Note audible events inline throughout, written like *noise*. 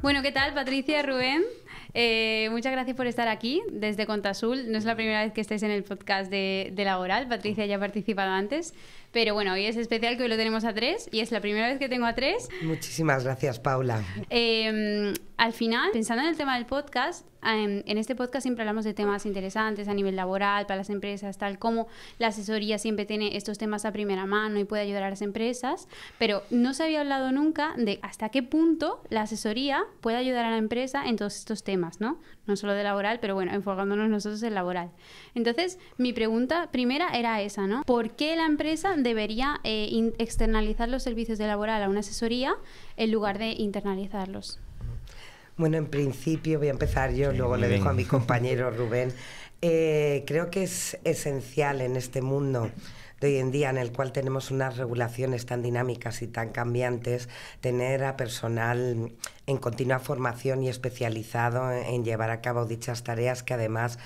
Bueno, ¿qué tal Patricia, Rubén? Eh, muchas gracias por estar aquí desde Contasul. No es la primera vez que estáis en el podcast de, de Laboral. Patricia ya ha participado antes, pero bueno, hoy es especial que hoy lo tenemos a tres y es la primera vez que tengo a tres. Muchísimas gracias, Paula. Em, al final, pensando en el tema del podcast, em, en este podcast siempre hablamos de temas interesantes a nivel laboral, para las empresas, tal como la asesoría siempre tiene estos temas a primera mano y puede ayudar a las empresas, pero no se había hablado nunca de hasta qué punto la asesoría puede ayudar a la empresa en todos estos temas, ¿no? No solo de laboral, pero bueno, enfocándonos nosotros en laboral. Entonces, mi pregunta primera era esa, ¿no? ¿Por qué la empresa debería eh, externalizar los servicios de laboral a una asesoría en lugar de internalizarlos. Bueno, en principio voy a empezar yo, luego le dejo a mi compañero Rubén. Eh, creo que es esencial en este mundo de hoy en día en el cual tenemos unas regulaciones tan dinámicas y tan cambiantes, tener a personal en continua formación y especializado en llevar a cabo dichas tareas que además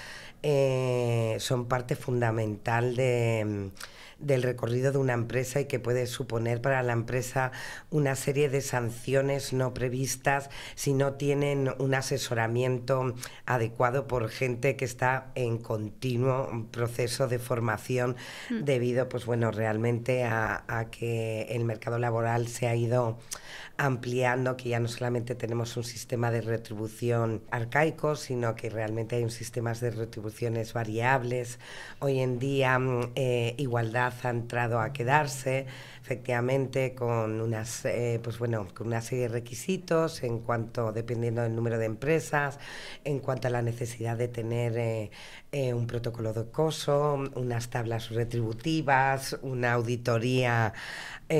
eh, son parte fundamental de del recorrido de una empresa y que puede suponer para la empresa una serie de sanciones no previstas si no tienen un asesoramiento adecuado por gente que está en continuo proceso de formación mm. debido, pues bueno, realmente a que el mercado laboral se ha ido ampliando que ya no solamente tenemos un sistema de retribución arcaico, sino que realmente hay un sistema de retribuciones variables. Hoy en día mm, eh, igualdad ha entrado a quedarse, efectivamente, con unas, eh, pues con una serie de requisitos en cuanto, dependiendo del número de empresas, en cuanto a la necesidad de tener eh, un protocolo de acoso, unas tablas retributivas, una auditoría a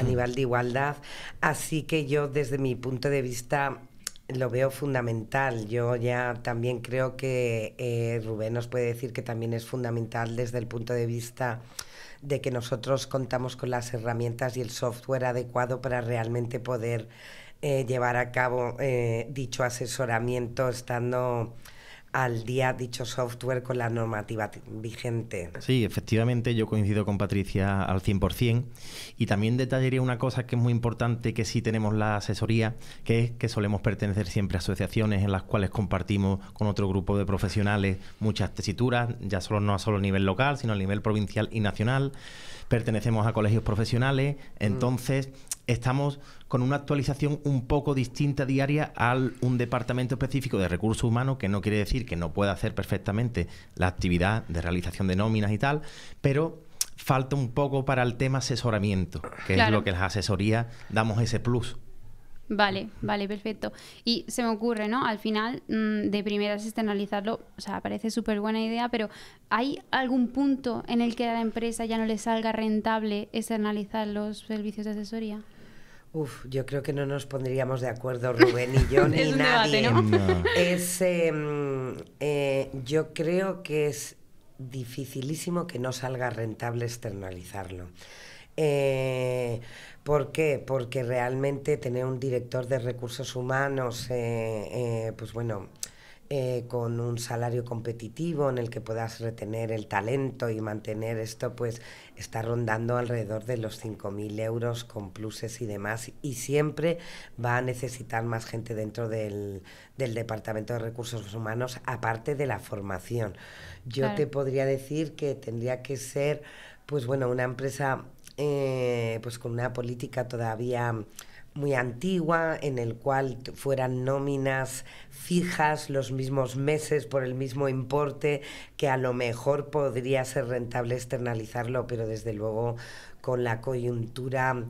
mm. nivel de igualdad. Así que yo desde mi punto de vista lo veo fundamental. Yo ya también creo que eh, Rubén nos puede decir que también es fundamental desde el punto de vista de que nosotros contamos con las herramientas y el software adecuado para realmente poder eh, llevar a cabo eh, dicho asesoramiento estando al día dicho software con la normativa vigente. Sí, efectivamente, yo coincido con Patricia al 100%. Y también detallaría una cosa que es muy importante, que sí tenemos la asesoría, que es que solemos pertenecer siempre a asociaciones en las cuales compartimos con otro grupo de profesionales muchas tesituras, ya solo no a solo a nivel local, sino a nivel provincial y nacional. Pertenecemos a colegios profesionales, mm. entonces estamos con una actualización un poco distinta diaria a un departamento específico de recursos humanos, que no quiere decir que no pueda hacer perfectamente la actividad de realización de nóminas y tal, pero falta un poco para el tema asesoramiento, que es lo que las asesorías damos ese plus. Vale, vale, perfecto. Y se me ocurre, ¿no? Al final, mm, de primeras externalizarlo, o sea, parece súper buena idea, pero ¿hay algún punto en el que a la empresa ya no le salga rentable externalizar los servicios de asesoría? Uf, yo creo que no nos pondríamos de acuerdo Rubén y yo *laughs* ni nadie. Es, em, eh, yo creo que es dificilísimo que no salga rentable externalizarlo. Eh, ¿Por qué? Porque realmente tener un director de recursos humanos, eh, eh, pues bueno, eh, con un salario competitivo en el que puedas retener el talento y mantener esto, pues está rondando alrededor de los 5.000 euros con pluses y demás. Y siempre va a necesitar más gente dentro del, del Departamento de Recursos Humanos, aparte de la formación. Yo te podría decir que tendría que ser, pues bueno, una empresa eh, pues con una política todavía muy antigua, en el cual fueran nóminas fijas los mismos meses por el mismo importe, que a lo mejor podría ser rentable externalizarlo, pero desde luego con la coyuntura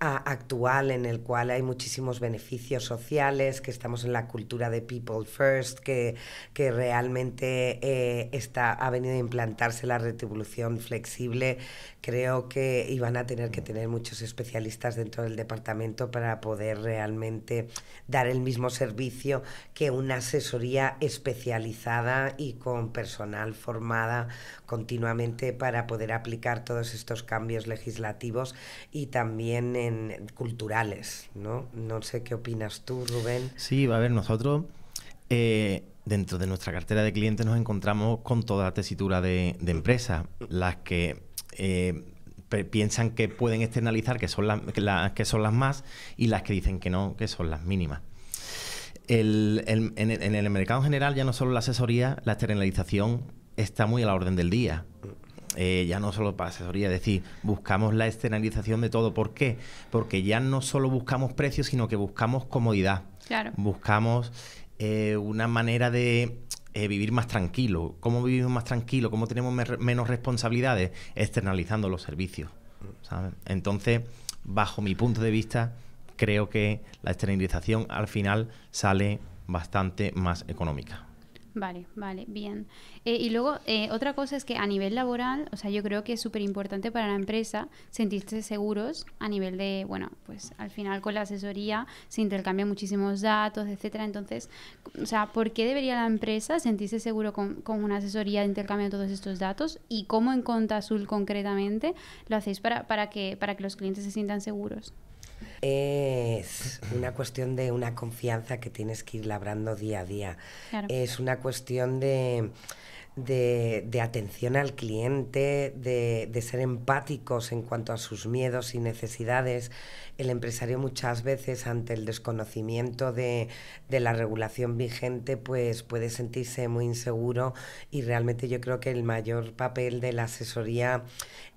actual en el cual hay muchísimos beneficios sociales, que estamos en la cultura de People First, que, que realmente eh, está, ha venido a implantarse la retribución flexible. Creo que iban a tener que tener muchos especialistas dentro del departamento para poder realmente dar el mismo servicio que una asesoría especializada y con personal formada continuamente para poder aplicar todos estos cambios legislativos y también culturales, ¿no? No sé qué opinas tú, Rubén. Sí, va a ver, nosotros eh, dentro de nuestra cartera de clientes nos encontramos con toda la tesitura de, empresas, las que eh, piensan que pueden externalizar, que son, las, que, son las más, y las que dicen que no, que son las mínimas. en, el mercado general, ya no solo la asesoría, la externalización está muy a la orden del día. Eh, ya no solo para asesoría, es decir, buscamos la externalización de todo. ¿Por qué? Porque ya no solo buscamos precios, sino que buscamos comodidad. Buscamos eh, una manera de eh, vivir más tranquilo. ¿Cómo vivimos más tranquilo? ¿Cómo tenemos menos responsabilidades? Externalizando los servicios. Entonces, bajo mi punto de vista, creo que la externalización al final sale bastante más económica. Vale, vale, bien. Eh, y luego, eh, otra cosa es que a nivel laboral, o sea, yo creo que es súper importante para la empresa sentirse seguros a nivel de, bueno, pues al final con la asesoría se intercambian muchísimos datos, etcétera. Entonces, o sea, ¿por qué debería la empresa sentirse seguro con, con una asesoría de intercambio de todos estos datos? ¿Y cómo en Conta Azul concretamente lo hacéis para, para, que, para que los clientes se sientan seguros? es una cuestión de una confianza que tienes que ir labrando día a día. Es una cuestión de de, atención al cliente, de, ser empáticos en cuanto a sus miedos y necesidades. El empresario muchas veces ante el desconocimiento de, la regulación vigente pues puede sentirse muy inseguro y realmente yo creo que el mayor papel de la asesoría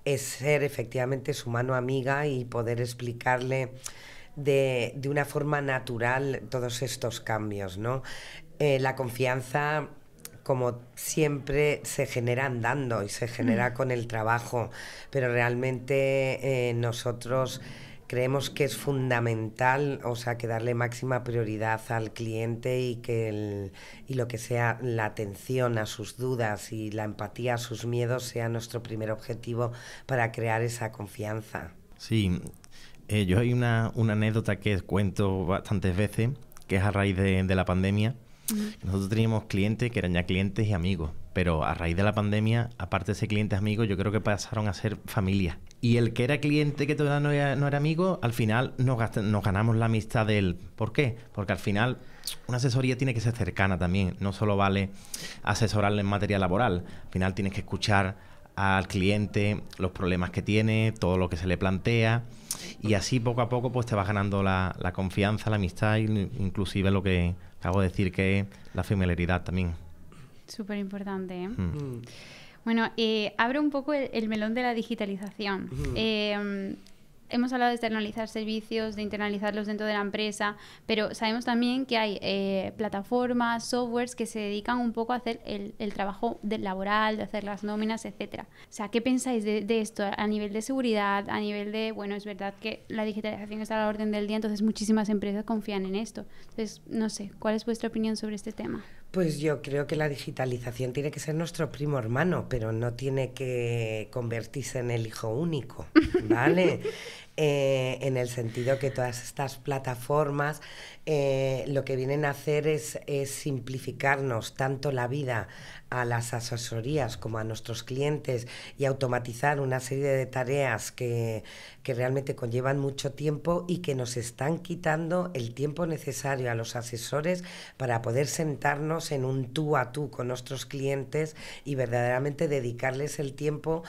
es ser efectivamente su mano amiga y poder explicarle de, una forma natural todos estos cambios, ¿no? Eh, la confianza como siempre se genera andando y se genera mm. con el trabajo, pero realmente eh, nosotros creemos que es fundamental, o sea, que darle máxima prioridad al cliente y que lo que sea la atención a sus dudas y la empatía a sus miedos sea nuestro primer objetivo para crear esa confianza. Sí, eh, yo hay una, anécdota que cuento bastantes veces, que es a raíz de la pandemia nosotros teníamos clientes que eran ya clientes y amigos, pero a raíz de la pandemia, aparte de ser clientes amigos, yo creo que pasaron a ser familia. Y el que era cliente que todavía no era, amigo, al final nos, ganamos la amistad de él. ¿Por qué? Porque al final una asesoría tiene que ser cercana también. No solo vale asesorarle en materia laboral. Al final tienes que escuchar al cliente los problemas que tiene, todo lo que se le plantea. Y así poco a poco pues te vas ganando la, la confianza, la amistad, inclusive lo que, Cabo decir que la familiaridad también. Súper importante. ¿eh? Mm. Mm. Bueno, eh, abro un poco el, melón de la digitalización hemos hablado de externalizar servicios, de internalizarlos dentro de la empresa, pero sabemos también que hay eh, plataformas, softwares que se dedican un poco a hacer el, trabajo del laboral, de hacer las nóminas, etcétera. O sea, ¿qué pensáis de, de, esto a nivel de seguridad, a nivel de, bueno, es verdad que la digitalización está a la orden del día, entonces muchísimas empresas confían en esto. Entonces, no sé, ¿cuál es vuestra opinión sobre este tema? Pues yo creo que la digitalización tiene que ser nuestro primo hermano, pero no tiene que convertirse en el hijo único, ¿vale? *laughs* Eh, en el sentido que todas estas plataformas eh, lo que vienen a hacer es, simplificarnos tanto la vida a las asesorías como a nuestros clientes y automatizar una serie de tareas que, que realmente conllevan mucho tiempo y que nos están quitando el tiempo necesario a los asesores para poder sentarnos en un tú a tú con nuestros clientes y verdaderamente dedicarles el tiempo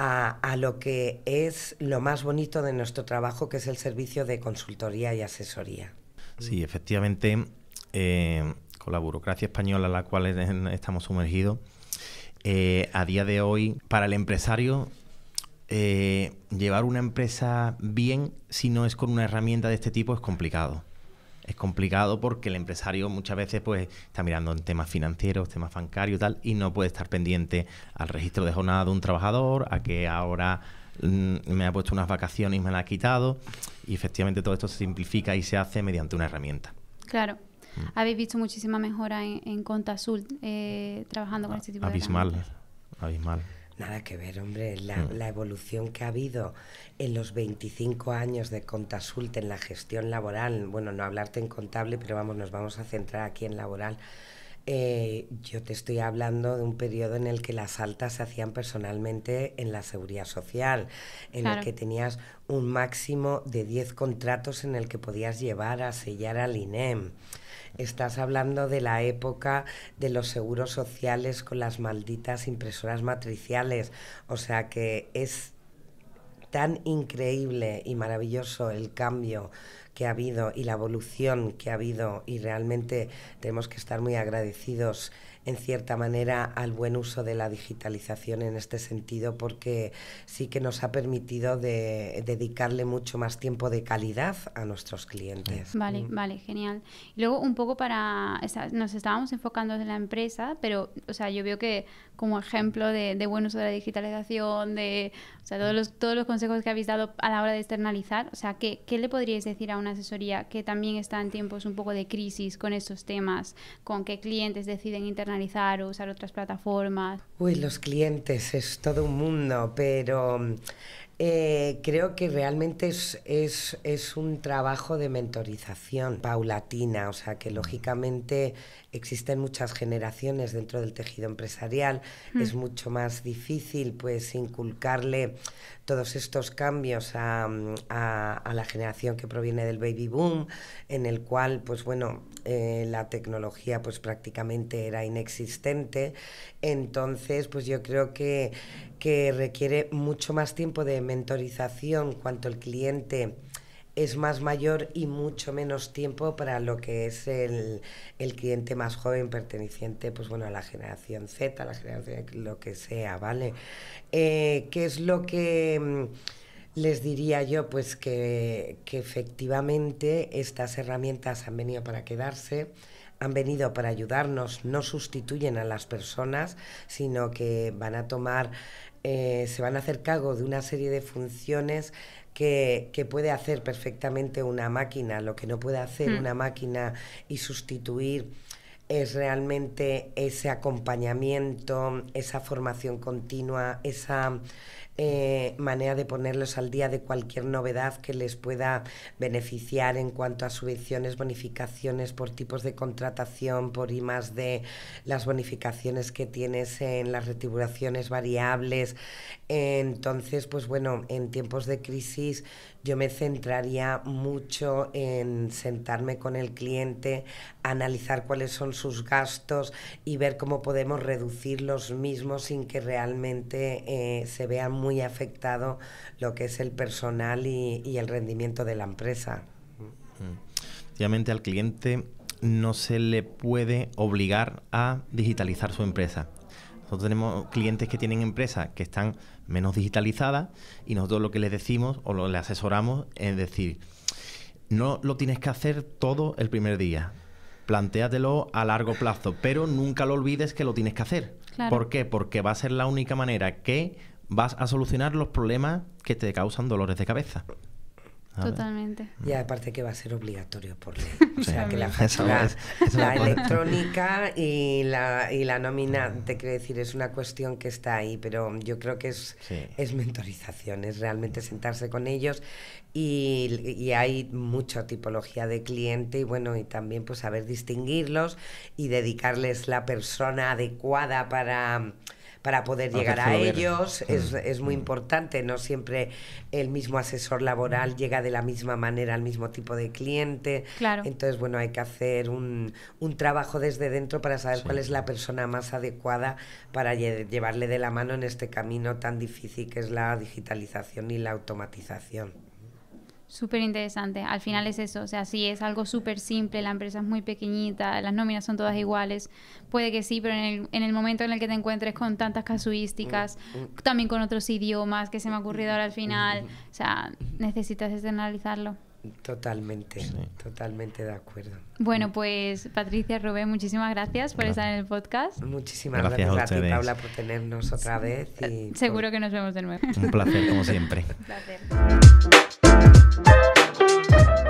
a, lo que es lo más bonito de nuestro trabajo, que es el servicio de consultoría y asesoría. Sí, efectivamente, eh, con la burocracia española en la cual estamos sumergidos, eh, a día de hoy, para el empresario, eh, llevar una empresa bien, si no es con una herramienta de este tipo, es complicado es complicado porque el empresario muchas veces pues está mirando en temas financieros, temas bancarios y tal, y no puede estar pendiente al registro de jornada de un trabajador, a que ahora mm, me ha puesto unas vacaciones y me la ha quitado. Y efectivamente todo esto se simplifica y se hace mediante una herramienta. Claro. Mm. Habéis visto muchísima mejora en, Conta Azul eh, trabajando con este tipo de de Abismal, abismal. Nada que ver, hombre, mm. la, evolución que ha habido en los 25 años de contasulte en la gestión laboral, bueno, no hablarte en contable, pero vamos, nos vamos a centrar aquí en laboral. Eh, yo te estoy hablando de un periodo en el que las altas se hacían personalmente en la seguridad social, en el que tenías un máximo de 10 contratos en el que podías llevar a sellar al INEM estás hablando de la época de los seguros sociales con las malditas impresoras matriciales. O sea que es tan increíble y maravilloso el cambio que ha habido y la evolución que ha habido y realmente tenemos que estar muy agradecidos en cierta manera al buen uso de la digitalización en este sentido porque sí que nos ha permitido de dedicarle mucho más tiempo de calidad a nuestros clientes. Vale, mm. vale, genial. Y luego un poco para, nos estábamos enfocando en la empresa, pero o sea, yo veo que como ejemplo de, buen uso de la digitalización, de o sea, todos, los, todos los consejos que habéis dado a la hora de externalizar, o sea, ¿qué, ¿qué le podríais decir a una asesoría que también está en tiempos un poco de crisis con estos temas, con qué clientes deciden internalizar? o usar otras plataformas? Uy, los clientes, es todo un mundo, pero eh, creo que realmente es, es, un trabajo de mentorización paulatina, o sea que lógicamente existen muchas generaciones dentro del tejido empresarial, mm. es mucho más difícil pues inculcarle todos estos cambios a, la generación que proviene del baby boom, en el cual pues bueno, eh, la tecnología pues prácticamente era inexistente, entonces pues yo creo que, requiere mucho más tiempo de mentorización cuanto el cliente es más mayor y mucho menos tiempo para lo que es el, cliente más joven perteneciente pues bueno a la generación Z, a la generación lo que sea, ¿vale? Eh, ¿Qué es lo que mm, les diría yo pues que, efectivamente estas herramientas han venido para quedarse, han venido para ayudarnos, no sustituyen a las personas, sino que van a tomar, eh, se van a hacer cargo de una serie de funciones que, puede hacer perfectamente una máquina. Lo que no puede hacer mm. una máquina y sustituir es realmente ese acompañamiento, esa formación continua, esa eh, manera de ponerlos al día de cualquier novedad que les pueda beneficiar en cuanto a subvenciones, bonificaciones por tipos de contratación, por y más de las bonificaciones que tienes en las retribuciones variables. Entonces, pues bueno, en tiempos de crisis yo me centraría mucho en sentarme con el cliente, analizar cuáles son sus gastos y ver cómo podemos reducir los mismos sin que realmente eh, se vean muy afectado lo que es el personal y, el rendimiento de la empresa. Obviamente al cliente no se le puede obligar a digitalizar su empresa. Nosotros tenemos clientes que tienen empresas que están menos digitalizadas y nosotros lo que les decimos o lo le asesoramos es decir, no lo tienes que hacer todo el primer día. Plantéatelo a largo plazo, pero nunca lo olvides que lo tienes que hacer. ¿Por qué? Porque va a ser la única manera que vas a solucionar los problemas que te causan dolores de cabeza. Totalmente. Y aparte que va a ser obligatorio por ley. *laughs* O sea, que la, electrónica y la, nómina, te quiero decir, es una cuestión que está ahí, pero yo creo que es, es mentorización, es realmente sentarse con ellos y, y, hay mucha tipología de cliente y bueno, y también pues saber distinguirlos y dedicarles la persona adecuada para para poder llegar a ellos. Mm, es, es, muy mm. importante, no siempre el mismo asesor laboral llega de la misma manera al mismo tipo de cliente. Claro. Entonces, bueno, hay que hacer un, un trabajo desde dentro para saber cuál es la persona más adecuada para llevarle de la mano en este camino tan difícil que es la digitalización y la automatización. Súper interesante. Al final es eso. O sea, si es algo súper simple, la empresa es muy pequeñita, las nóminas son todas iguales, puede que sí, pero en el, momento en el que te encuentres con tantas casuísticas, mm. también con otros idiomas que se me ha ocurrido ahora al final, o sea, necesitas externalizarlo. Totalmente, totalmente de acuerdo. Bueno, pues Patricia Rubén, muchísimas gracias por estar en el podcast. Muchísimas gracias, a, por tenernos otra vez. *laughs* Seguro que nos vemos de nuevo. Un placer, como siempre. *laughs* Thank you.